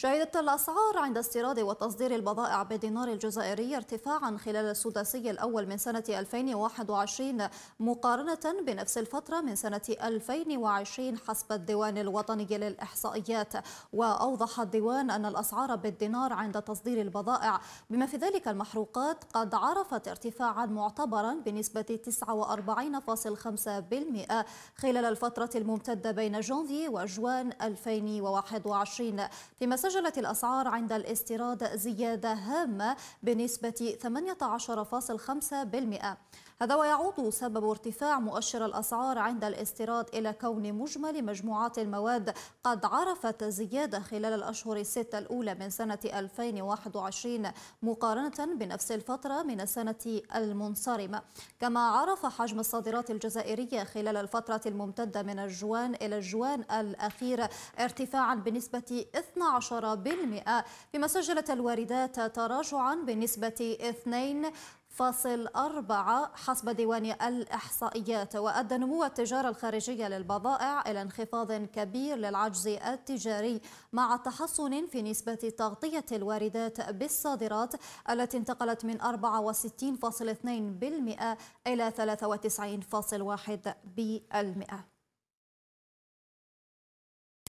شهدت الأسعار عند استيراد وتصدير البضائع بالدينار الجزائري ارتفاعا خلال السداسي الأول من سنة 2021 مقارنة بنفس الفترة من سنة 2020 حسب الديوان الوطني للإحصائيات وأوضح الديوان أن الأسعار بالدينار عند تصدير البضائع بما في ذلك المحروقات قد عرفت ارتفاعا معتبرا بنسبة 49.5% خلال الفترة الممتدة بين جانفي وجوان 2021 فيما سجلت الأسعار عند الاستيراد زيادة هامة بنسبة 18.5% هذا ويعود سبب ارتفاع مؤشر الأسعار عند الاستيراد إلى كون مجمل مجموعات المواد قد عرفت زيادة خلال الأشهر الستة الأولى من سنة 2021 مقارنة بنفس الفترة من السنة المنصرمة كما عرف حجم الصادرات الجزائرية خلال الفترة الممتدة من الجوان إلى الجوان الأخير ارتفاعا بنسبة 12 بالمئة فيما سجلت الواردات تراجعا بنسبة 2 فاصل أربعة حسب ديوان الإحصائيات وأدى نمو التجارة الخارجية للبضائع إلى انخفاض كبير للعجز التجاري مع تحسن في نسبة تغطية الواردات بالصادرات التي انتقلت من 64.2% إلى 93.1%.